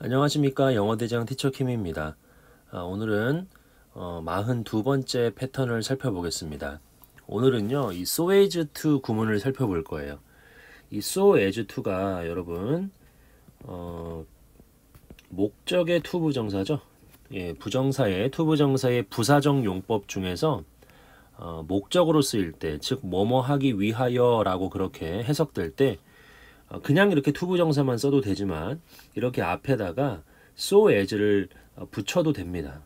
안녕하십니까 영어대장 티처킴입니다 아, 오늘은 어, 42번째 패턴을 살펴보겠습니다 오늘은요 이 so as to 구문을 살펴볼 거예요 이 so as to가 여러분 어, 목적의 to 부정사죠 예, 부정사의 to 부정사의 부사적 용법 중에서 어, 목적으로 쓰일 때 즉 뭐뭐 하기 위하여 라고 그렇게 해석될 때 어, 그냥 이렇게 투부정사만 써도 되지만 이렇게 앞에다가 so as를 어, 붙여도 됩니다.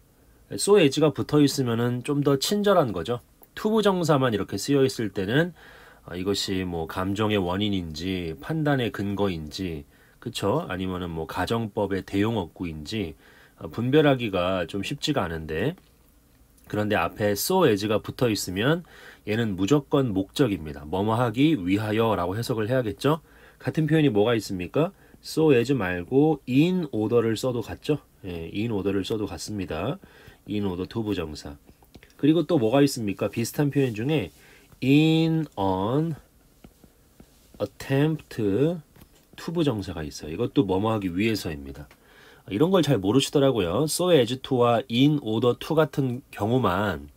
so as가 붙어 있으면좀 더 친절한 거죠. 투부정사만 이렇게 쓰여 있을 때는 어, 이것이 뭐 감정의 원인인지 판단의 근거인지 그쵸? 아니면은 뭐 가정법의 대용어구인지 분별하기가 좀 쉽지가 않은데 그런데 앞에 so as가 붙어 있으면 얘는 무조건 목적입니다. 뭐뭐 하기 위하여라고 해석을 해야겠죠? 같은 표현이 뭐가 있습니까? so as 말고 in order를 써도 같죠? 예, in order를 써도 같습니다. in order to 부정사. 그리고 또 뭐가 있습니까? 비슷한 표현 중에 in on attempt to 부정사가 있어요. 이것도 뭐뭐 하기 위해서입니다. 이런 걸 잘 모르시더라고요. so as to와 in order to 같은 경우만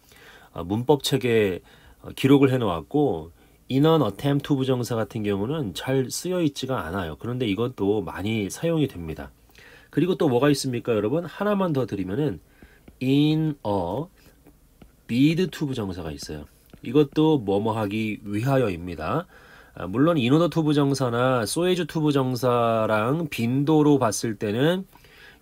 어, 문법 책에 어, 기록을 해 놓았고 인원 어템 투 부정사 같은 경우는 잘 쓰여 있지가 않아요. 그런데 이것도 많이 사용이 됩니다. 그리고 또 뭐가 있습니까, 여러분? 하나만 더 드리면은 in a bid to 부정사가 있어요. 이것도 뭐뭐하기 위하여입니다. 아, 물론 인오더 to 부정사나 소에즈 to 부정사랑 빈도로 봤을 때는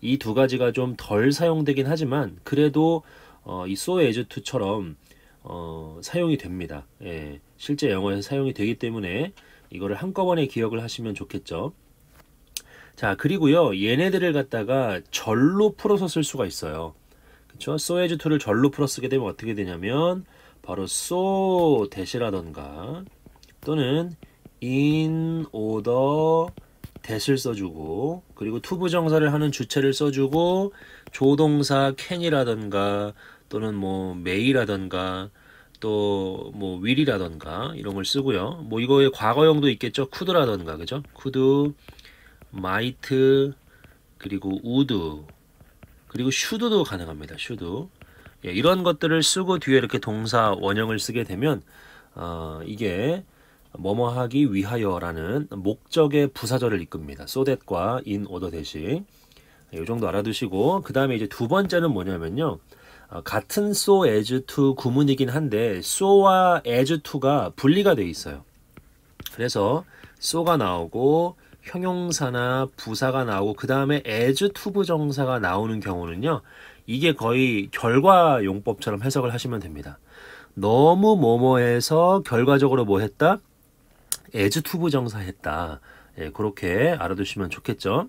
이 두 가지가 좀 덜 사용되긴 하지만 그래도 어, 이 소에즈 to처럼 어, 사용이 됩니다. 예. 실제 영어에서 사용이 되기 때문에 이거를 한꺼번에 기억을 하시면 좋겠죠. 자, 그리고요. 얘네들을 갖다가 절로 풀어서 쓸 수가 있어요. 그쵸소 so as to를 절로 풀어 쓰게 되면 어떻게 되냐면 바로 so 대시라던가 또는 in order 대을 써주고 그리고 투 o 부정사를 하는 주체를 써주고 조동사 can이라던가 또는 뭐 may라던가 또뭐 w i 이라던가 이런 걸 쓰고요. 뭐 이거의 과거형도 있겠죠. 쿠드라던가 그죠? 쿠드, 마이트, 그리고 우드, 그리고 슈드도 가능합니다. 슈드. 예, 이런 것들을 쓰고 뒤에 이렇게 동사 원형을 쓰게 되면 어, 이게 뭐뭐하기 위하여라는 목적의 부사절을 이끕니다. so that과 in order 대신 이 정도 알아두시고 그 다음에 이제 두 번째는 뭐냐면요. 어, 같은 so as to 구문이긴 한데 so와 as to가 분리가 돼 있어요. 그래서 so가 나오고 형용사나 부사가 나오고 그 다음에 as to 부정사가 나오는 경우는요. 이게 거의 결과 용법처럼 해석을 하시면 됩니다. 너무 뭐뭐해서 결과적으로 뭐 했다? as to 부정사 했다. 예, 그렇게 알아두시면 좋겠죠.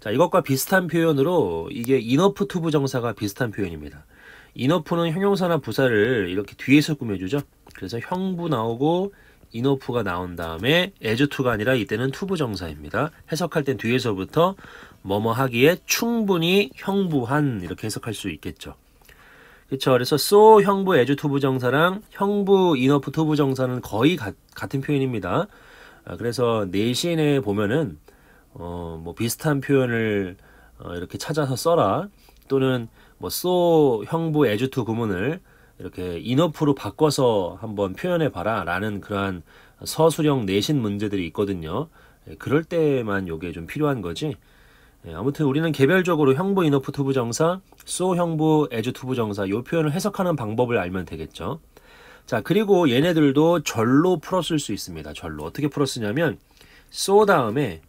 자, 이것과 비슷한 표현으로 이게 enough to 부정사가 비슷한 표현입니다. 인어프는 형용사나 부사를 이렇게 뒤에서 꾸며주죠. 그래서 형부 나오고 인어프가 나온 다음에 에즈투가 아니라 이때는 투부 정사입니다. 해석할 땐 뒤에서부터 뭐뭐 하기에 충분히 형부한 이렇게 해석할 수 있겠죠. 그렇죠. 그래서 so 형부 에즈 투부 정사랑 형부 인어프 투부 정사는 거의 가, 같은 표현입니다. 아, 그래서 내신에 보면은 어, 뭐 비슷한 표현을 어, 이렇게 찾아서 써라 또는 뭐소 형부 에주투 구문을 이렇게 인어프로 바꿔서 한번 표현해 봐라 라는 그러한 서술형 내신 문제들이 있거든요. 예, 그럴 때만 요게 좀 필요한 거지. 예, 아무튼 우리는 개별적으로 형부 인어프 투부정사, 소 형부 에즈 투부정사 요 표현을 해석하는 방법을 알면 되겠죠. 자 그리고 얘네들도 절로 풀었을 수 있습니다. 절로 어떻게 풀었으냐면 소 다음에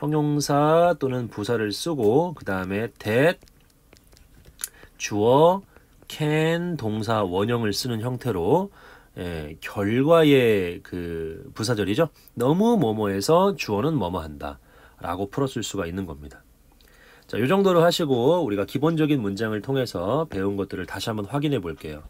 형용사 또는 부사를 쓰고 그 다음에 that 주어 can 동사 원형을 쓰는 형태로 예, 결과의 그 부사절이죠. 너무 뭐뭐해서 주어는 뭐뭐한다 라고 풀었을 수가 있는 겁니다. 자, 이 정도로 하시고 우리가 기본적인 문장을 통해서 배운 것들을 다시 한번 확인해 볼게요.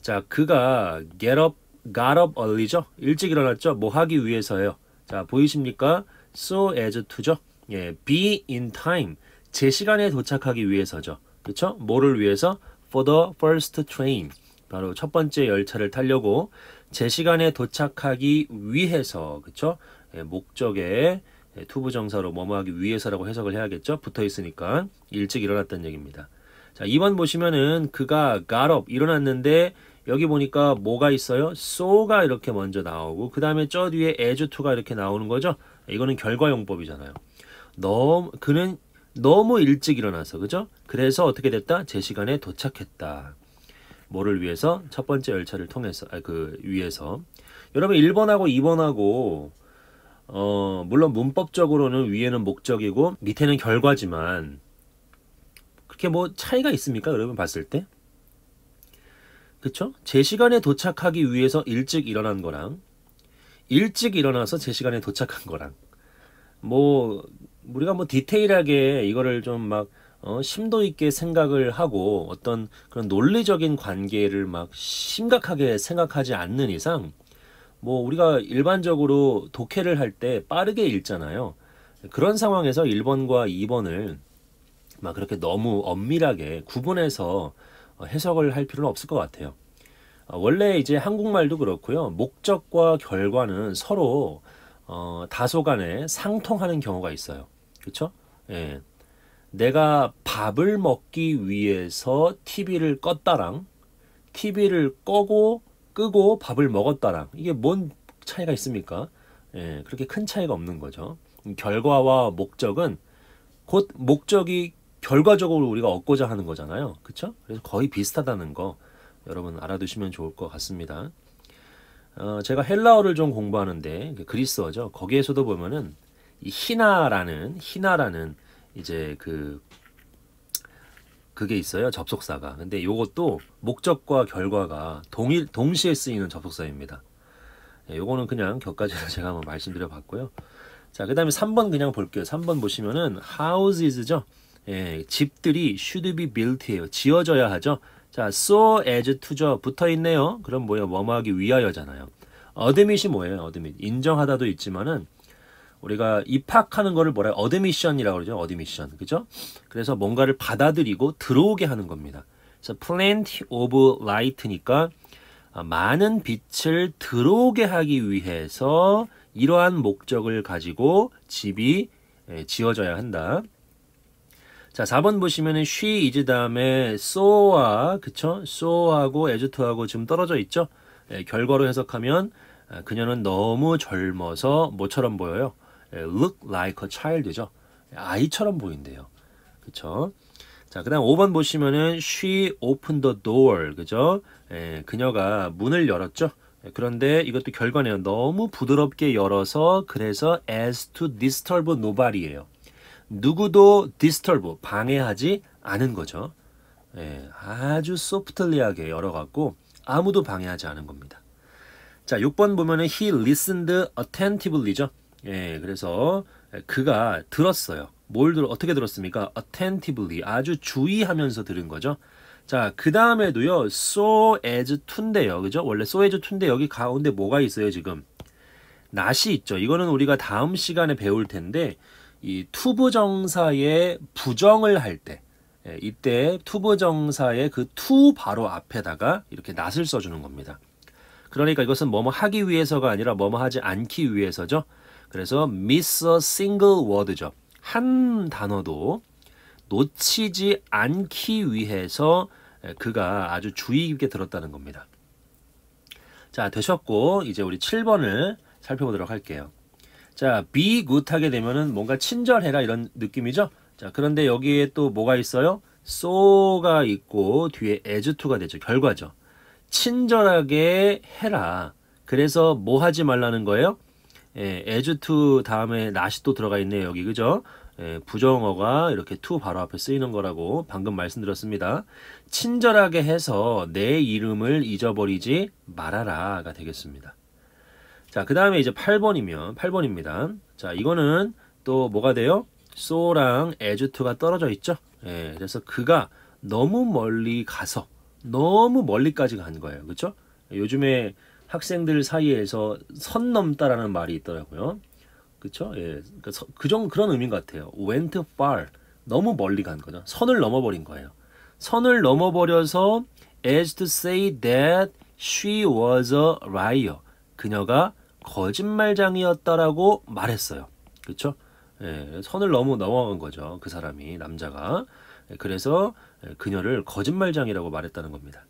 자, 그가 get up, got up early죠. 일찍 일어났죠. 뭐 하기 위해서요. 자, 보이십니까? so as to죠. 예, be in time. 제 시간에 도착하기 위해서죠. 그렇죠? 뭐를 위해서? For the first train. 바로 첫 번째 열차를 타려고 제 시간에 도착하기 위해서 그렇죠? 목적에 예, 투부정사로 뭐뭐하기 위해서라고 해석을 해야겠죠? 붙어 있으니까 일찍 일어났던 얘기입니다. 자, 2번 보시면은 그가 got up 일어났는데 여기 보니까 뭐가 있어요? so가 이렇게 먼저 나오고 그 다음에 저 뒤에 as to가 이렇게 나오는 거죠? 이거는 결과용법이잖아요. 너 그는 너무 일찍 일어나서 그죠? 그래서 어떻게 됐다? 제 시간에 도착했다. 뭐를 위해서? 첫 번째 열차를 통해서 아, 그 위에서 여러분 1번하고 2번하고 어 물론 문법적으로는 위에는 목적이고 밑에는 결과지만 그렇게 뭐 차이가 있습니까? 여러분 봤을 때? 그쵸? 제 시간에 도착하기 위해서 일찍 일어난 거랑 일찍 일어나서 제 시간에 도착한 거랑 뭐 우리가 뭐 디테일하게 이거를 좀막 어, 심도 있게 생각을 하고 어떤 그런 논리적인 관계를 막 심각하게 생각하지 않는 이상 뭐 우리가 일반적으로 독해를 할 때 빠르게 읽잖아요. 그런 상황에서 1번과 2번을 막 그렇게 너무 엄밀하게 구분해서 어, 해석을 할 필요는 없을 것 같아요. 어, 원래 이제 한국말도 그렇고요. 목적과 결과는 서로 어, 다소간에 상통하는 경우가 있어요. 그렇죠? 예. 내가 밥을 먹기 위해서 TV를 껐다랑 TV를 꺼고 끄고 밥을 먹었다랑 이게 뭔 차이가 있습니까? 예, 그렇게 큰 차이가 없는 거죠. 음, 결과와 목적은 곧 목적이 결과적으로 우리가 얻고자 하는 거잖아요. 그렇죠? 그래서 거의 비슷하다는 거 여러분 알아두시면 좋을 것 같습니다. 어, 제가 헬라어를 좀 공부하는데 그리스어죠. 거기에서도 보면은 이 희나라는 희나라는 이제 그 그게 있어요 접속사가 근데 이것도 목적과 결과가 동일 동시에 쓰이는 접속사입니다 예, 요거는 그냥 격까지는 제가 한번 말씀드려 봤고요 자 그 다음에 3번 그냥 볼게요 3번 보시면은 houses죠 예, 집들이 should be built예요 지어져야 하죠 자 so as to죠 붙어 있네요 그럼 뭐예요 뭐하기 위하여잖아요 어드밋이 뭐예요 어드밋 인정하다도 있지만은 우리가 입학하는 거를 뭐라 해요? 어드미션이라고 그러죠. 어드미션. 그죠? 그래서 뭔가를 받아들이고 들어오게 하는 겁니다. 그래서 p l e n t of light니까 많은 빛을 들어오게 하기 위해서 이러한 목적을 가지고 집이 예, 지어져야 한다. 자, 4번 보시면은 she is 다음에 so와 그쵸? so하고 as to하고 지금 떨어져 있죠? 예, 결과로 해석하면 아, 그녀는 너무 젊어서 모처럼 보여요. 예, look like a child죠. 아이처럼 보인대요. 그쵸? 자, 그 다음 5번 보시면은 she opened the door. 그죠? 에, 예, 그녀가 문을 열었죠. 예, 그런데 이것도 결과는 너무 부드럽게 열어서 그래서 as to disturb nobody예요. 누구도 disturb 방해하지 않은 거죠. 예, 아주 소프트리하게 열어갖고 아무도 방해하지 않은 겁니다. 자, 6번 보면은 he listened attentively죠. 예, 그래서 그가 들었어요. 뭘 들, 어떻게 들었습니까? attentively 아주 주의하면서 들은 거죠. 자, 그 다음에도요, so as to인데요. 그죠? 원래 so as to인데 여기 가운데 뭐가 있어요, 지금? 낫이 있죠. 이거는 우리가 다음 시간에 배울 텐데, 이 투부정사의 부정을 할 때, 예, 이때 투부정사의 그 투 바로 앞에다가 이렇게 낫을 써주는 겁니다. 그러니까 이것은 뭐 뭐 하기 위해서가 아니라 뭐 뭐 하지 않기 위해서죠. 그래서 miss a single word죠. 한 단어도 놓치지 않기 위해서 그가 아주 주의 깊게 들었다는 겁니다. 자, 되셨고 이제 우리 7번을 살펴보도록 할게요. 자, be good 하게 되면은 뭔가 친절해라 이런 느낌이죠? 자, 그런데 여기에 또 뭐가 있어요? so가 있고 뒤에 as to가 되죠. 결과죠. 친절하게 해라. 그래서 뭐 하지 말라는 거예요? 예, as t 다음에 나시 t 들어가 있네요. 여기 그죠? 예, 부정어가 이렇게 투 바로 앞에 쓰이는 거라고 방금 말씀드렸습니다. 친절하게 해서 내 이름을 잊어버리지 말아라가 되겠습니다. 자, 그 다음에 이제 8번이면 8번입니다. 자, 이거는 또 뭐가 돼요? 소랑에 s 투가 떨어져 있죠? 예, 그래서 그가 너무 멀리 가서 너무 멀리까지 간 거예요. 그렇죠? 요즘에 학생들 사이에서 선 넘다라는 말이 있더라고요. 그쵸? 예. 그러니까 서, 그 정도 그런 의미인 것 같아요. went far. 너무 멀리 간 거죠. 선을 넘어버린 거예요. 선을 넘어버려서 as to say that she was a liar. 그녀가 거짓말장이었다라고 말했어요. 그쵸? 예, 선을 너무 넘어간 거죠. 그 사람이, 남자가. 예, 그래서 예, 그녀를 거짓말장이라고 말했다는 겁니다.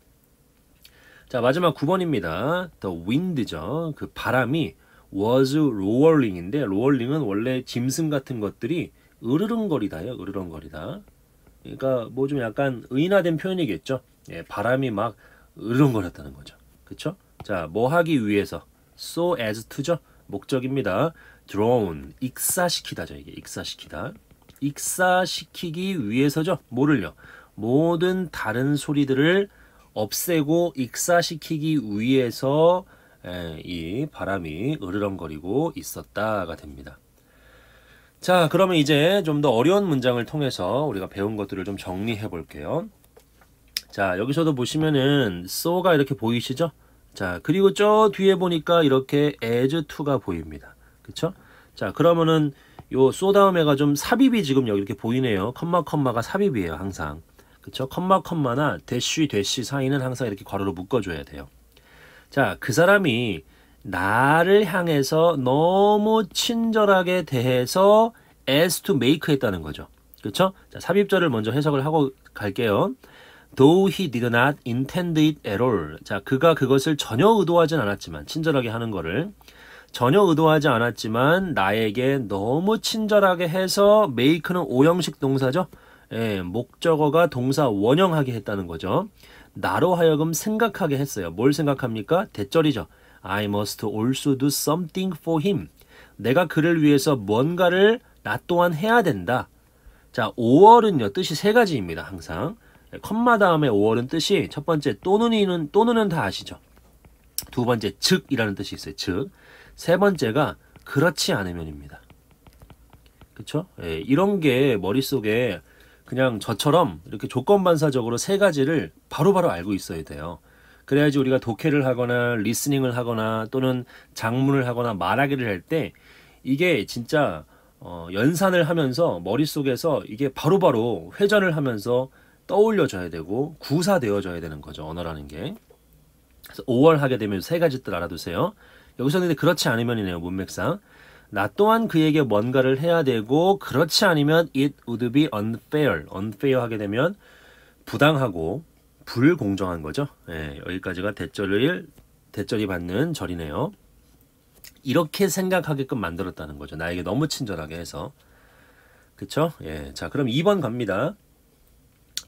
자, 마지막 9번입니다. The wind죠. 그 바람이 was rolling인데 rolling은 원래 짐승 같은 것들이 으르렁거리다요. 으르렁거리다. 그러니까 뭐 좀 약간 의인화된 표현이겠죠. 예, 바람이 막 으르렁거렸다는 거죠. 그쵸? 자, 뭐 하기 위해서 so as to죠. 목적입니다. drown, 익사시키다죠. 이게 익사시키다. 익사시키기 위해서죠. 뭐를요? 모든 다른 소리들을 없애고 익사시키기 위해서 예, 이 바람이 으르렁거리고 있었다가 됩니다. 자, 그러면 이제 좀 더 어려운 문장을 통해서 우리가 배운 것들을 좀 정리해 볼게요. 자, 여기서도 보시면은 so가 이렇게 보이시죠? 자, 그리고 저 뒤에 보니까 이렇게 as to가 보입니다. 그쵸? 자, 그러면은 요 so 다음에가 좀 삽입이 지금 여기 이렇게 보이네요. 컴마 컴마가 삽입이에요, 항상. 그쵸? 컴마 컴마나 대쉬 대쉬 사이는 항상 이렇게 괄호로 묶어줘야 돼요. 자, 그 사람이 나를 향해서 너무 친절하게 대해서 as to make 했다는 거죠. 그렇죠? 자, 삽입절을 먼저 해석을 하고 갈게요. Though he did not intend it at all. 자, 그가 그것을 전혀 의도하진 않았지만 친절하게 하는 거를 전혀 의도하지 않았지만 나에게 너무 친절하게 해서 make는 오형식 동사죠. 예, 목적어가 동사 원형하게 했다는 거죠. 나로 하여금 생각하게 했어요. 뭘 생각합니까? 대절이죠. I must also do something for him. 내가 그를 위해서 뭔가를 나 또한 해야 된다. 자, 5월은요, 뜻이 세 가지입니다, 항상. 예, 컴마 다음에 5월은 뜻이 첫 번째 또는이는 또는은 다 아시죠? 두 번째 즉이라는 뜻이 있어요. 즉. 세 번째가 그렇지 않으면입니다. 그쵸? 예, 이런 게 머릿속에 그냥 저처럼 이렇게 조건반사적으로 세 가지를 바로바로 바로 알고 있어야 돼요. 그래야지 우리가 독해를 하거나 리스닝을 하거나 또는 장문을 하거나 말하기를 할 때 이게 진짜 어, 연산을 하면서 머릿속에서 이게 바로바로 바로 회전을 하면서 떠올려져야 되고 구사되어져야 되는 거죠. 언어라는 게. 그래서 5월 하게 되면 세 가지 뜻 알아두세요. 여기서 는 그렇지 않으면이네요. 문맥상. 나 또한 그에게 뭔가를 해야 되고 그렇지 않으면 it would be unfair. unfair 하게 되면 부당하고 불공정한 거죠. 예, 여기까지가 대절을 대절이 받는 절이네요. 이렇게 생각하게끔 만들었다는 거죠. 나에게 너무 친절하게 해서. 그쵸? 예. 자, 그럼 2번 갑니다.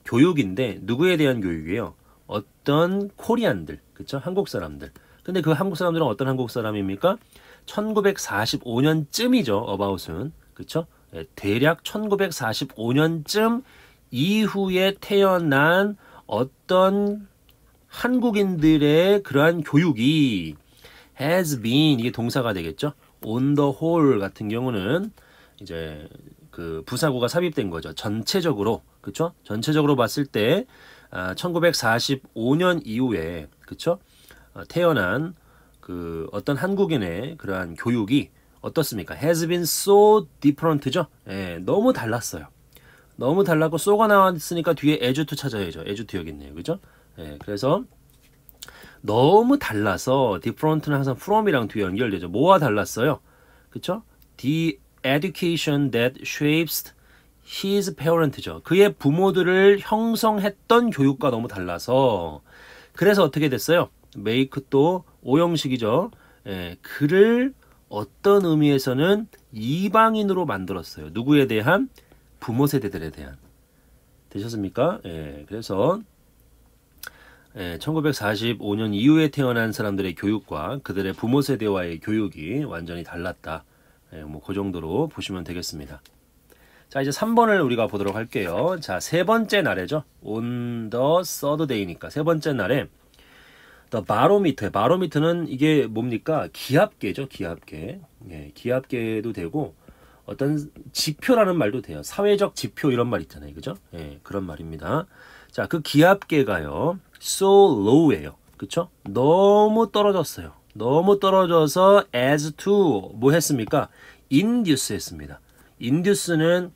교육인데, 누구에 대한 교육이에요? 어떤 코리안들. 그쵸? 한국 사람들. 근데 그 한국 사람들은 어떤 한국 사람입니까? 1945년쯤이죠. 어바웃은 그렇죠? 대략 1945년쯤 이후에 태어난 어떤 한국인들의 그러한 교육이 has been 이게 동사가 되겠죠. on the whole 같은 경우는 이제 그 부사구가 삽입된 거죠. 전체적으로 그렇죠? 전체적으로 봤을 때 1945년 아, 이후에 그렇죠? 태어난 그 어떤 한국인의 그러한 교육이 어떻습니까? has been so different죠? 예, 너무 달랐어요. 너무 달랐고 so가 나왔으니까 뒤에 as to 찾아야죠. as to 여기 있네요. 그죠? 예, 그래서 너무 달라서 different는 항상 from이랑 뒤에 연결되죠. 뭐와 달랐어요? 그쵸? the education that shapes his parent죠. 그의 부모들을 형성했던 교육과 너무 달라서 그래서 어떻게 됐어요? make 또 오형식이죠. 예, 그를 어떤 의미에서는 이방인으로 만들었어요. 누구에 대한? 부모 세대들에 대한. 되셨습니까? 예, 그래서 예, 1945년 이후에 태어난 사람들의 교육과 그들의 부모 세대와의 교육이 완전히 달랐다. 예, 뭐 그 정도로 보시면 되겠습니다. 자, 이제 3번을 우리가 보도록 할게요. 자, 세 번째 날에죠. on the third day니까 세 번째 날에 그러니까 바로미터, 바로미터는 이게 뭡니까? 기압계죠, 기압계. 예, 기압계도 되고 어떤 지표라는 말도 돼요. 사회적 지표 이런 말 있잖아요, 그죠? 예, 그런 말입니다. 자, 그 기압계가요, so low예요, 그쵸? 너무 떨어졌어요. 너무 떨어져서 as to 뭐 했습니까? induce 했습니다. induce는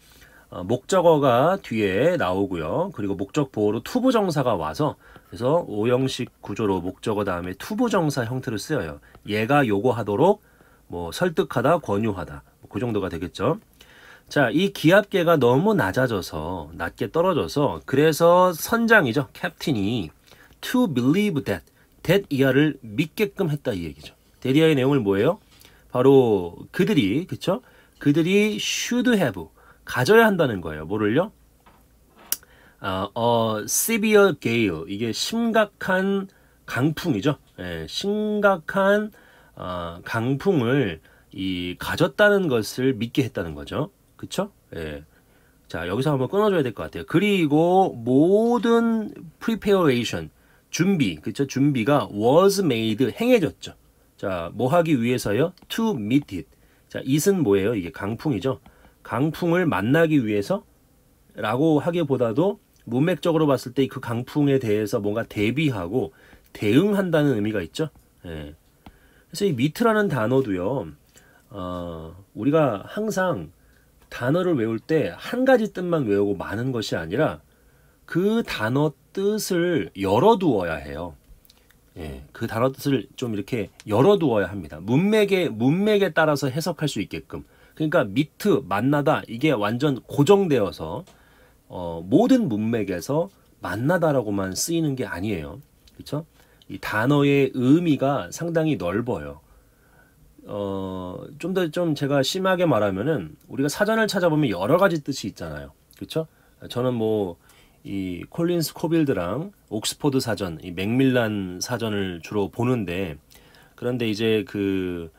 어, 목적어가 뒤에 나오고요. 그리고 목적 보호로 투부정사가 와서 그래서 오형식 구조로 목적어 다음에 투부정사 형태로 쓰여요. 얘가 요구하도록 뭐 설득하다, 권유하다. 뭐 그 정도가 되겠죠. 자, 이 기압계가 너무 낮아져서 낮게 떨어져서 그래서 선장이죠. 캡틴이 to believe that that 이하를 믿게끔 했다 이 얘기죠. 대리아의 내용을 뭐예요? 바로 그들이 그쵸? 그들이 should have 가져야 한다는 거예요. 뭐를요? 어, 어비어게 e r 이게 심각한 강풍이죠. 예, 심각한 어, 강풍을 이 가졌다는 것을 믿게 했다는 거죠. 그쵸? 예. 자, 여기서 한번 끊어줘야 될 것 같아요. 그리고 모든 preparation, 준비, 그쵸? 준비가 was made, 행해졌죠. 자, 뭐 하기 위해서요? to meet it. 자, it은 뭐예요? 이게 강풍이죠. 강풍을 만나기 위해서 라고 하기보다도 문맥적으로 봤을 때 그 강풍에 대해서 뭔가 대비하고 대응한다는 의미가 있죠. 예. 그래서 이 미트라는 단어도요. 어, 우리가 항상 단어를 외울 때 한 가지 뜻만 외우고 많은 것이 아니라 그 단어 뜻을 열어두어야 해요. 예, 그 단어 뜻을 좀 이렇게 열어두어야 합니다. 문맥에 문맥에 따라서 해석할 수 있게끔. 그러니까 미트 만나다 이게 완전 고정되어서 어, 모든 문맥에서 만나다라고만 쓰이는 게 아니에요. 그렇이 단어의 의미가 상당히 넓어요. 어, 좀 더좀 좀 제가 심하게 말하면은 우리가 사전을 찾아보면 여러 가지 뜻이 있잖아요. 그렇 저는 뭐 이 콜린스 코빌드랑 옥스포드 사전, 이 맥밀란 사전을 주로 보는데 그런데 이제 그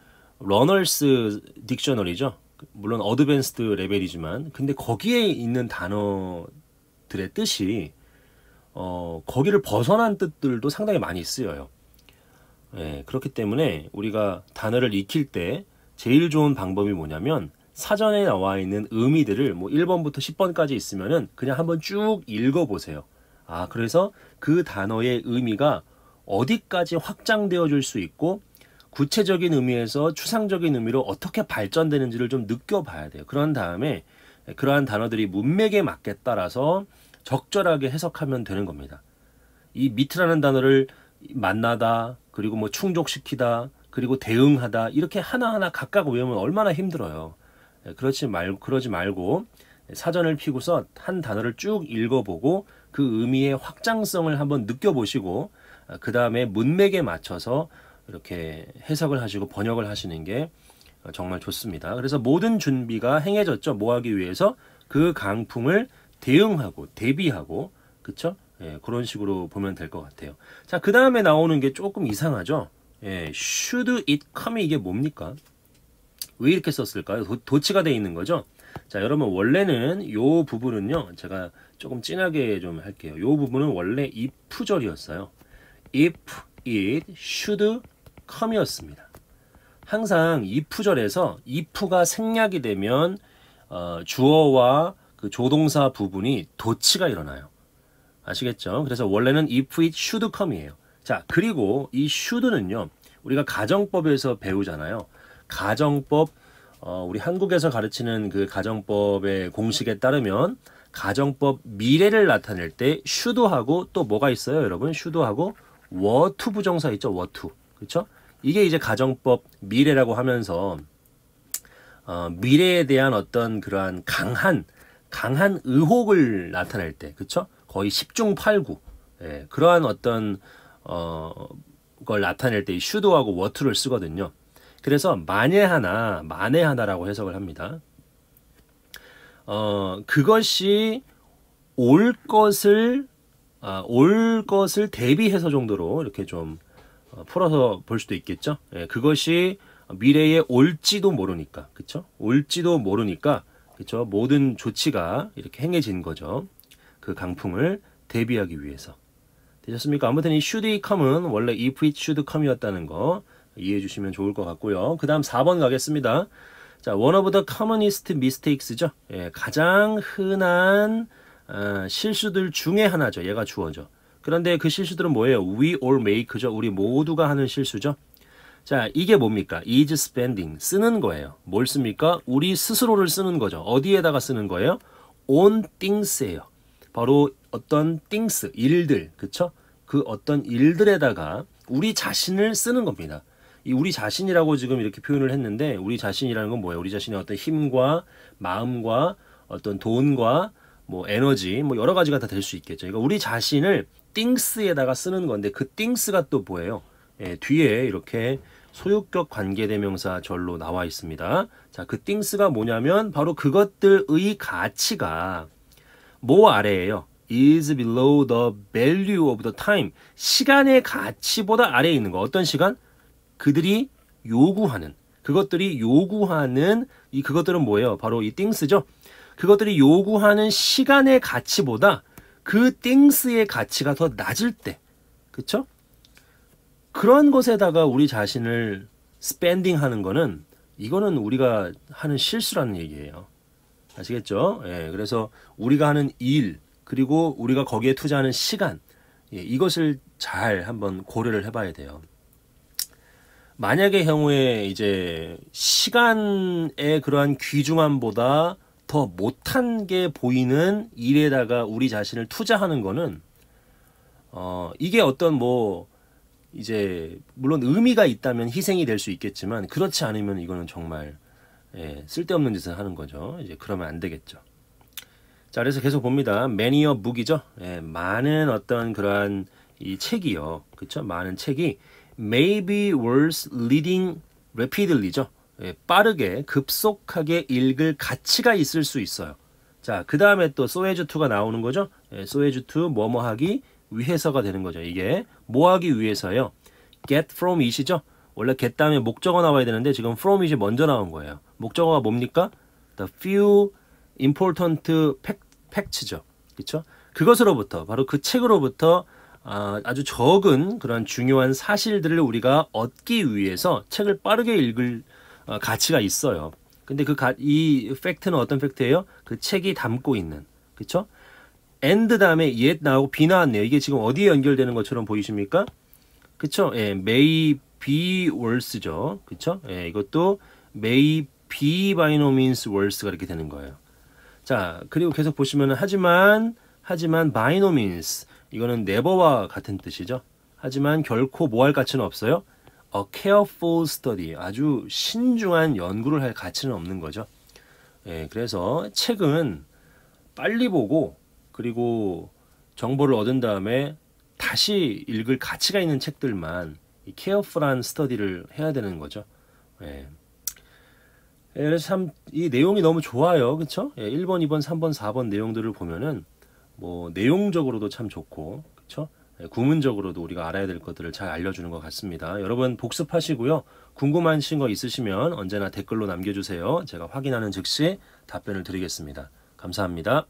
러널스 딕셔너리죠. 물론 어드밴스드 레벨이지만 근데 거기에 있는 단어들의 뜻이 어, 거기를 벗어난 뜻들도 상당히 많이 쓰여요. 예, 그렇기 때문에 우리가 단어를 익힐 때 제일 좋은 방법이 뭐냐면 사전에 나와 있는 의미들을 뭐 1번부터 10번까지 있으면은 그냥 한번 쭉 읽어 보세요. 아, 그래서 그 단어의 의미가 어디까지 확장되어 줄 수 있고 구체적인 의미에서 추상적인 의미로 어떻게 발전되는지를 좀 느껴봐야 돼요. 그런 다음에 그러한 단어들이 문맥에 맞게 따라서 적절하게 해석하면 되는 겁니다. 이 미트라는 단어를 만나다 그리고 뭐 충족시키다 그리고 대응하다 이렇게 하나하나 각각 외우면 얼마나 힘들어요. 예, 그렇지 말 그러지 말고 사전을 피고서 한 단어를 쭉 읽어보고 그 의미의 확장성을 한번 느껴보시고 아, 그 다음에 문맥에 맞춰서 이렇게 해석을 하시고 번역을 하시는 게 어, 정말 좋습니다. 그래서 모든 준비가 행해졌죠. 뭐 하기 위해서 그 강풍을 대응하고 대비하고 그쵸? 예, 그런 식으로 보면 될 것 같아요. 자, 그 다음에 나오는 게 조금 이상하죠? 예, should it come이 이게 뭡니까? 왜 이렇게 썼을까요? 도, 치가돼 있는 거죠? 자, 여러분 원래는 요 부분은요. 제가 조금 진하게 좀 할게요. 요 부분은 원래 if절이었어요. if it should 컴이었습니다. 항상 이프절에서 이프가 생략이 되면 어, 주어와 그 조동사 부분이 도치가 일어나요. 아시겠죠? 그래서 원래는 if it should come이에요. 자, 그리고 이 should는요. 우리가 가정법에서 배우잖아요. 가정법 어, 우리 한국에서 가르치는 그 가정법의 공식에 따르면 가정법 미래를 나타낼 때 should하고 또 뭐가 있어요, 여러분? should하고 were to 부정사 있죠, were to. 그렇죠? 이게 이제 가정법 미래라고 하면서 어, 미래에 대한 어떤 그러한 강한 강한 의혹을 나타낼 때 그쵸 거의 십중팔구 예, 그러한 어떤 어, 걸 나타낼 때이 슈도하고 워트를 쓰거든요. 그래서 만에 하나, 만에 하나라고 해석을 합니다. 어, 그것이 올 것을 아, 올 것을 대비해서 정도로 이렇게 좀 어, 풀어서 볼 수도 있겠죠. 예, 그것이 미래에 올지도 모르니까, 그렇죠? 올지도 모르니까, 그렇죠? 모든 조치가 이렇게 행해진 거죠. 그 강풍을 대비하기 위해서. 되셨습니까? 아무튼 이 should come은 원래 if it should come이었다는 거 이해해 주시면 좋을 것 같고요. 그 다음 4번 가겠습니다. 자, one of the commonest mistakes죠. 예, 가장 흔한 아, 실수들 중에 하나죠. 얘가 주어죠. 그런데 그 실수들은 뭐예요? We all make죠. 우리 모두가 하는 실수죠. 자, 이게 뭡니까? is spending. 쓰는 거예요. 뭘 씁니까? 우리 스스로를 쓰는 거죠. 어디에다가 쓰는 거예요? on things예요. 바로 어떤 things, 일들. 그쵸? 그 어떤 일들에다가 우리 자신을 쓰는 겁니다. 이 우리 자신이라고 지금 이렇게 표현을 했는데 우리 자신이라는 건 뭐예요? 우리 자신의 어떤 힘과 마음과 어떤 돈과 뭐 에너지 뭐 여러 가지가 다 될 수 있겠죠. 그러니까 우리 자신을 띵스에다가 쓰는 건데 그띵스가또 뭐예요? 예, 뒤에 이렇게 소유격 관계대명사 절로 나와 있습니다. 자, 그띵스가 뭐냐면 바로 그것들의 가치가 뭐 아래예요? is below the value of the time. 시간의 가치보다 아래에 있는 거. 어떤 시간? 그들이 요구하는 그것들이 요구하는 이 그것들은 뭐예요? 바로 이띵스죠 그것들이 요구하는 시간의 가치보다 그 띵스의 가치가 더 낮을 때, 그쵸? 그런 것에다가 우리 자신을 스펜딩 하는 거는 이거는 우리가 하는 실수라는 얘기예요. 아시겠죠? 예, 그래서 우리가 하는 일, 그리고 우리가 거기에 투자하는 시간, 예, 이것을 잘 한번 고려를 해봐야 돼요. 만약의 경우에 이제 시간의 그러한 귀중함보다 더 못한 게 보이는 일에다가 우리 자신을 투자하는 거는 어 이게 어떤 뭐 이제 물론 의미가 있다면 희생이 될 수 있겠지만 그렇지 않으면 이거는 정말 예, 쓸데없는 짓을 하는 거죠. 이제 그러면 안 되겠죠. 자 그래서 계속 봅니다. 매니어 북이죠. 예, 많은 어떤 그러한 이 책이요. 그렇죠? 많은 책이 maybe worth reading rapidly죠. 예, 빠르게 급속하게 읽을 가치가 있을 수 있어요. 자, 그 다음에 또 소에즈2가 나오는 거죠. 예, 소에즈2 뭐뭐 하기 위해서가 되는 거죠. 이게 뭐 하기 위해서요. get from it이죠. 원래 get 다음에 목적어 나와야 되는데 지금 from it이 먼저 나온 거예요. 목적어가 뭡니까? the few important facts죠. 그렇죠? 그것으로부터 바로 그 책으로부터 아, 아주 적은 그런 중요한 사실들을 우리가 얻기 위해서 책을 빠르게 읽을 어, 가치가 있어요. 근데 그 이 팩트는 어떤 팩트예요? 그 책이 담고 있는 그렇죠? a n 다음에 옛 나오고 b 나왔네요. 이게 지금 어디에 연결되는 것처럼 보이십니까? 그렇죠? 예, may be worse죠. 그렇죠? 예, 이것도 may be by no means worse가 이렇게 되는 거예요. 자, 그리고 계속 보시면 하지만 하지만 by no means 이거는 never와 같은 뜻이죠. 하지만 결코 뭐 할 가치는 없어요. 어, careful study 아주 신중한 연구를 할 가치는 없는 거죠. 예, 그래서 책은 빨리 보고 그리고 정보를 얻은 다음에 다시 읽을 가치가 있는 책들만 이 careful한 스터디를 해야 되는 거죠. 예. 예 그래서 참이 내용이 너무 좋아요. 그렇 예, 1번, 2번, 3번, 4번 내용들을 보면은 뭐 내용적으로도 참 좋고 그렇죠? 예, 구문적으로도 우리가 알아야 될 것들을 잘 알려주는 것 같습니다. 여러분 복습하시고요. 궁금하신 거 있으시면 언제나 댓글로 남겨주세요. 제가 확인하는 즉시 답변을 드리겠습니다. 감사합니다.